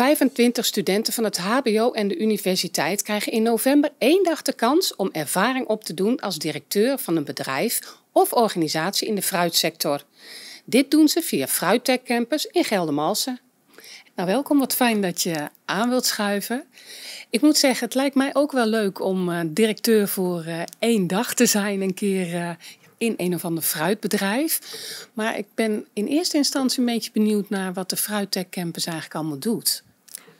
25 studenten van het HBO en de universiteit krijgen in november één dag de kans om ervaring op te doen als directeur van een bedrijf of organisatie in de fruitsector. Dit doen ze via Fruittech Campus in Geldermalsen. Nou, welkom. Wat fijn dat je aan wilt schuiven. Ik moet zeggen, het lijkt mij ook wel leuk om eh, directeur voor eh, één dag te zijn, een keer eh, in een of ander fruitbedrijf. Maar ik ben in eerste instantie een beetje benieuwd naar wat de Fruittech Campus eigenlijk allemaal doet.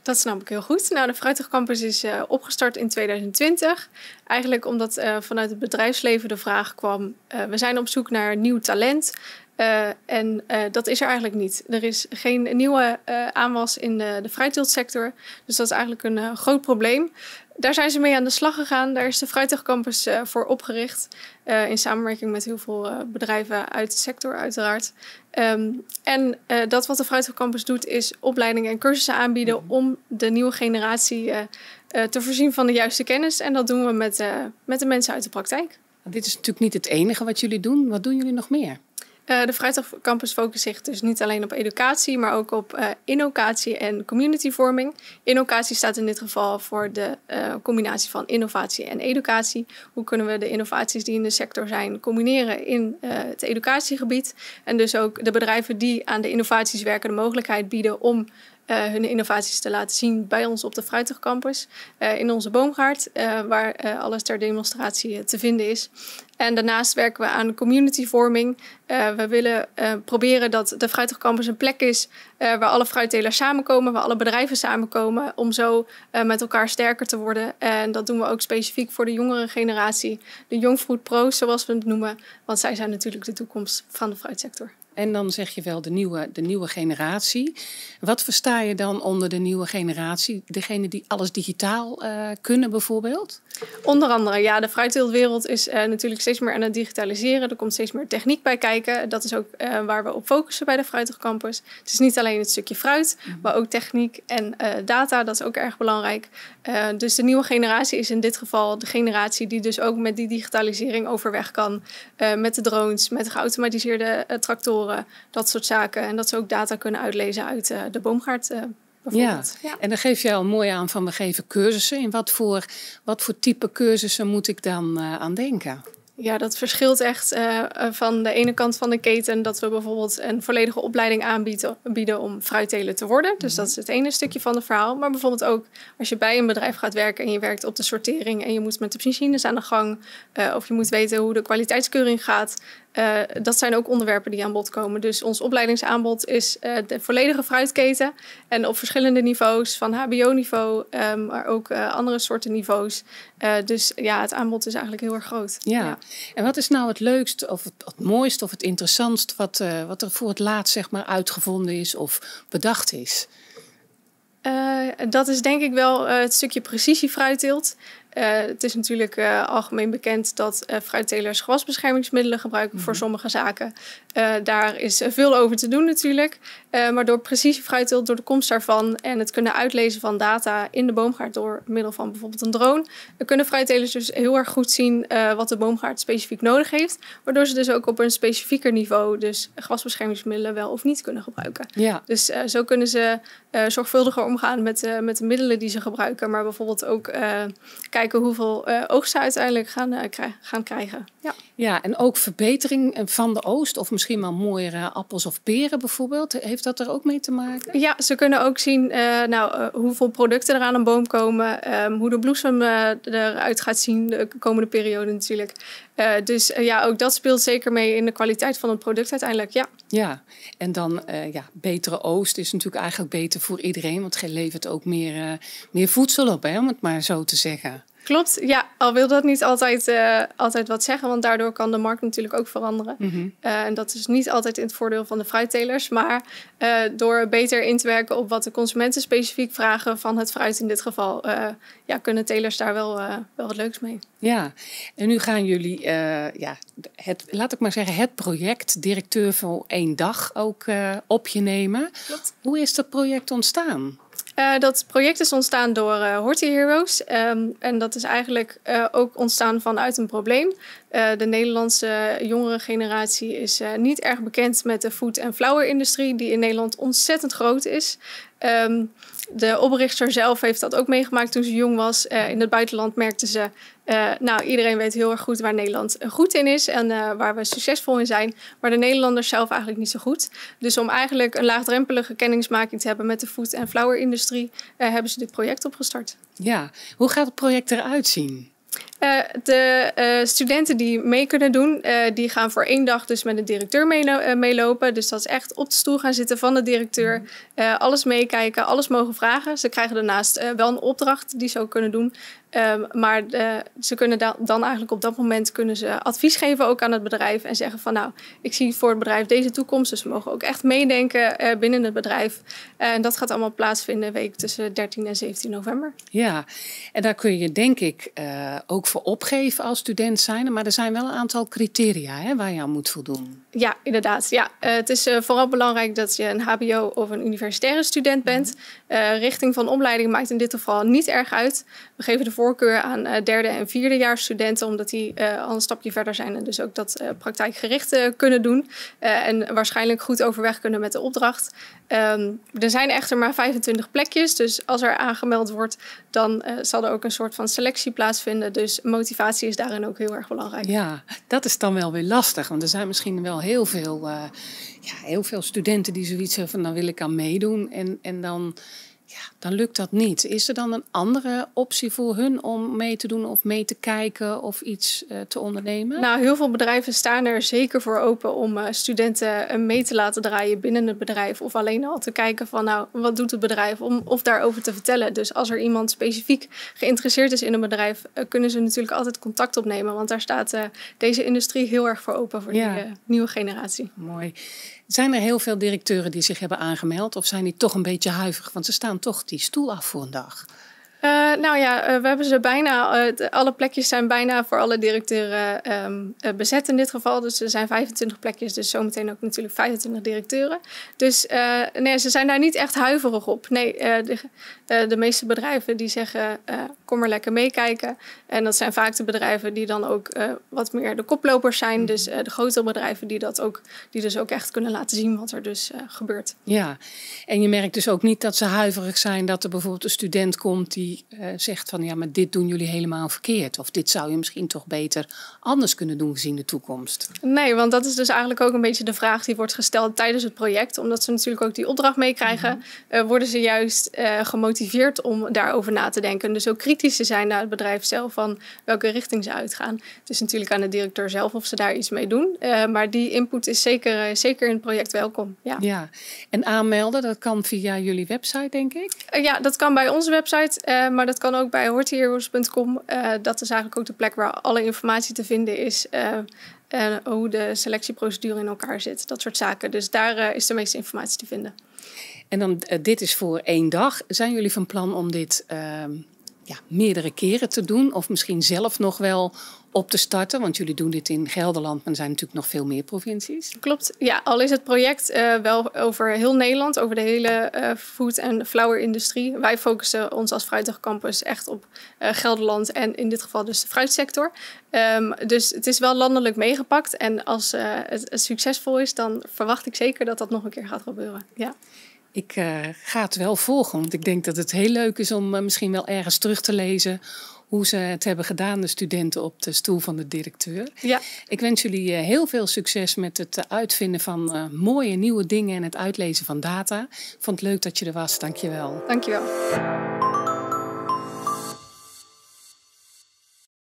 Dat snap ik heel goed. Nou, de Fruitig Campus is eh, opgestart in 2020. Eigenlijk omdat eh, vanuit het bedrijfsleven de vraag kwam: eh, we zijn op zoek naar nieuw talent. Eh, en eh, dat is er eigenlijk niet. Er is geen nieuwe eh, aanwas in de, de fruitteeltsector. Dus dat is eigenlijk een groot probleem. Daar zijn ze mee aan de slag gegaan. Daar is de fruitteeltcampus voor opgericht. in samenwerking met heel veel bedrijven uit de sector uiteraard. Ehm, en dat wat de fruitteeltcampus doet is opleidingen en cursussen aanbieden... Mhm. om de nieuwe generatie te voorzien van de juiste kennis. En dat doen we met, met de mensen uit de praktijk. Dit is natuurlijk niet het enige wat jullie doen. Wat doen jullie nog meer? Eh, de Vrijdag Campus focust zich dus niet alleen op educatie, maar ook op uh, eh, innovatie en communityvorming. Innovatie staat in dit geval voor de eh, combinatie van innovatie en educatie. Hoe kunnen we de innovaties die in de sector zijn combineren in het educatiegebied? En dus ook de bedrijven die aan de innovaties werken de mogelijkheid bieden om eh, hun innovaties te laten zien bij ons op de Fruitigcampus. Uh, eh, in onze boomgaard, eh, waar alles ter demonstratie te vinden is. En daarnaast werken we aan communityvorming. we willen proberen dat de Fruitig Campus een plek is waar alle fruittelers samenkomen, waar alle bedrijven samenkomen, om zo met elkaar sterker te worden. En dat doen we ook specifiek voor de jongere generatie, de Young Fruit Pro's zoals we het noemen, want zij zijn natuurlijk de toekomst van de fruitsector. En dan zeg je wel de nieuwe, de nieuwe generatie. Wat versta je dan onder de nieuwe generatie? Degene die alles digitaal eh, kunnen bijvoorbeeld? Onder andere, ja, de fruitteeltwereld is eh, natuurlijk steeds meer aan het digitaliseren. Er komt steeds meer techniek bij kijken. Dat is ook eh, waar we op focussen bij de Fruitigcampus. Het is niet alleen het stukje fruit, mhm. maar ook techniek en data. Dat is ook erg belangrijk. dus de nieuwe generatie is in dit geval de generatie die dus ook met die digitalisering overweg kan. met de drones, met de geautomatiseerde tractoren dat soort zaken. En dat ze ook data kunnen uitlezen uit eh, de boomgaard. Eh, ja. en dan geef jij al mooi aan van we geven cursussen. In wat voor, wat voor type cursussen moet ik dan uh, aan denken? Ja, dat verschilt echt van de ene kant van de keten dat we bijvoorbeeld een volledige opleiding aanbieden om fruitteler te worden. Dus mhm. dat is het ene stukje van het verhaal. Maar bijvoorbeeld ook als je bij een bedrijf gaat werken en je werkt op de sortering en je moet met de machines aan de gang. of je moet weten hoe de kwaliteitskeuring gaat. Eh, dat zijn ook onderwerpen die aan bod komen. Dus ons opleidingsaanbod is eh, de volledige fruitketen. En op verschillende niveaus, van HBO-niveau, ehm, maar ook eh, andere soorten niveaus. dus ja, het aanbod is eigenlijk heel erg groot. Ja. En wat is nou het leukst, of het, het mooist, of het interessantst wat, wat er voor het laatst zeg maar, uitgevonden is of bedacht is? dat is denk ik wel het stukje precisie fruitteelt. Eh, het is natuurlijk eh, algemeen bekend dat uh, eh, fruittelers gewasbeschermingsmiddelen gebruiken voor mhm. sommige zaken. daar is veel over te doen natuurlijk. maar door precieze fruitteelt, door de komst daarvan en het kunnen uitlezen van data in de boomgaard door middel van bijvoorbeeld een drone, kunnen fruittelers dus heel erg goed zien wat de boomgaard specifiek nodig heeft. Waardoor ze dus ook op een specifieker niveau dus gewasbeschermingsmiddelen wel of niet kunnen gebruiken. Ja. Dus zo kunnen ze zorgvuldiger omgaan met, met de middelen die ze gebruiken, maar bijvoorbeeld ook kijken hoeveel uh, eh, oogst ze uiteindelijk gaan, eh, gaan krijgen. Ja. ja, en ook verbetering eh, van de oost, of misschien wel mooiere appels of peren bijvoorbeeld. Heeft dat er ook mee te maken? Ja, ze kunnen ook zien nou, hoeveel producten er aan een boom komen, ehm, hoe de bloesem eruit gaat zien de komende periode natuurlijk. dus ja, ook dat speelt zeker mee in de kwaliteit van het product uiteindelijk. Ja, ja. en dan ja, betere oost is natuurlijk eigenlijk beter voor iedereen, want je levert ook meer, meer voedsel op, hè, om het maar zo te zeggen. Klopt, ja. Al wil dat niet altijd, eh, altijd wat zeggen, want daardoor kan de markt natuurlijk ook veranderen. Mhm. Eh, en dat is niet altijd in het voordeel van de fruittelers, maar eh, door beter in te werken op wat de consumenten specifiek vragen van het fruit in dit geval, ja, kunnen telers daar wel, wel wat leuks mee. Ja, en nu gaan jullie, ja, het, laat ik maar zeggen, het project directeur van één dag ook op je nemen. Klopt. Hoe is dat project ontstaan? Eh, dat project is ontstaan door uh, Horti Heroes. Ehm, en dat is eigenlijk eh, ook ontstaan vanuit een probleem. de Nederlandse jongere generatie is niet erg bekend met de food- en flower-industrie, die in Nederland ontzettend groot is. Ehm, de oprichter zelf heeft dat ook meegemaakt toen ze jong was. Eh, in het buitenland merkte ze, eh, nou iedereen weet heel erg goed waar Nederland eh, goed in is en waar we succesvol in zijn, maar de Nederlanders zelf eigenlijk niet zo goed. Dus om eigenlijk een laagdrempelige kennismaking te hebben met de food- en flowerindustrie, hebben ze dit project opgestart. Ja, hoe gaat het project eruit zien? Eh, de eh, studenten die mee kunnen doen, eh, die gaan voor één dag dus met de directeur meelopen. dus dat is echt op de stoel gaan zitten van de directeur. Mm-hmm. alles meekijken, alles mogen vragen. Ze krijgen daarnaast wel een opdracht die ze ook kunnen doen. Ehm, maar ze kunnen dan eigenlijk op dat moment kunnen ze advies geven ook aan het bedrijf. En zeggen van nou, ik zie voor het bedrijf deze toekomst. Dus ze mogen ook echt meedenken binnen het bedrijf. en dat gaat allemaal plaatsvinden week tussen 13 en 17 november. Ja, en daar kun je denk ik ook voor opgeven als student zijn. Maar er zijn wel een aantal criteria hè, waar je aan moet voldoen. Ja, inderdaad. Ja, eh, het is eh, vooral belangrijk dat je een hbo of een universitaire student bent. Mhm. Eh, richting van opleiding maakt in dit geval niet erg uit. We geven de voorkeur aan derde en vierdejaarsstudenten, Omdat die al een stapje verder zijn en dus ook dat praktijkgericht kunnen doen. en waarschijnlijk goed overweg kunnen met de opdracht. Ehm, er zijn echter maar 25 plekjes, dus als er aangemeld wordt, dan eh, zal er ook een soort van selectie plaatsvinden. Dus motivatie is daarin ook heel erg belangrijk. Ja, dat is dan wel weer lastig, want er zijn misschien wel heel veel, eh, ja, heel veel studenten die zoiets hebben van, dan wil ik aan meedoen. En, en dan ja, dan lukt dat niet. Is er dan een andere optie voor hun om mee te doen of mee te kijken of iets eh, te ondernemen? Nou, heel veel bedrijven staan er zeker voor open om eh, studenten eh, mee te laten draaien binnen het bedrijf. Of alleen al te kijken van nou, wat doet het bedrijf om of daarover te vertellen. Dus als er iemand specifiek geïnteresseerd is in een bedrijf, kunnen ze natuurlijk altijd contact opnemen. Want daar staat deze industrie heel erg voor open voor de die nieuwe generatie. Mooi. Zijn er heel veel directeuren die zich hebben aangemeld? Of zijn die toch een beetje huiverig? Want ze staan toch die stoel af voor een dag. Eh, nou ja, eh, we hebben ze bijna. Eh, alle plekjes zijn bijna voor alle directeuren ehm, bezet in dit geval. Dus er zijn 25 plekjes, dus zometeen ook natuurlijk 25 directeuren. Dus nee, ze zijn daar niet echt huiverig op. Nee, de, de, meeste bedrijven die zeggen: kom maar lekker meekijken. En dat zijn vaak de bedrijven die dan ook wat meer de koplopers zijn. Dus de grotere bedrijven die dat ook, die dus ook echt kunnen laten zien wat er dus gebeurt. Ja, en je merkt dus ook niet dat ze huiverig zijn dat er bijvoorbeeld een student komt die die eh, zegt van ja, maar dit doen jullie helemaal verkeerd. Of dit zou je misschien toch beter anders kunnen doen gezien de toekomst. Nee, want dat is dus eigenlijk ook een beetje de vraag die wordt gesteld tijdens het project. Omdat ze natuurlijk ook die opdracht meekrijgen, mm worden ze juist eh, gemotiveerd om daarover na te denken. Dus ook kritisch te zijn naar het bedrijf zelf van welke richting ze uitgaan. Het is natuurlijk aan de directeur zelf of ze daar iets mee doen. maar die input is zeker, zeker in het project welkom. Ja. ja, en aanmelden, dat kan via jullie website, denk ik? ja, dat kan bij onze website. Eh, maar dat kan ook bij hortiheroes.com. Eh, dat is eigenlijk ook de plek waar alle informatie te vinden is. en eh, hoe de selectieprocedure in elkaar zit. Dat soort zaken. Dus daar is de meeste informatie te vinden. En dan, dit is voor één dag. Zijn jullie van plan om dit ehm, ja, meerdere keren te doen. Of misschien zelf nog wel op te starten? Want jullie doen dit in Gelderland, maar er zijn natuurlijk nog veel meer provincies. Klopt, ja. Al is het project eh, wel over heel Nederland, over de hele uh, food- en flower-industrie. Wij focussen ons als Fruitig Campus echt op eh, Gelderland en in dit geval dus de fruitsector. Ehm, dus het is wel landelijk meegepakt. En als het, het succesvol is, dan verwacht ik zeker dat dat nog een keer gaat gebeuren. Ja ik eh, ga het wel volgen. Want ik denk dat het heel leuk is om eh, misschien wel ergens terug te lezen hoe ze het hebben gedaan, de studenten op de stoel van de directeur. Ja. Ik wens jullie eh, heel veel succes met het uitvinden van mooie nieuwe dingen en het uitlezen van data. Ik vond het leuk dat je er was. Dankjewel. Dankjewel.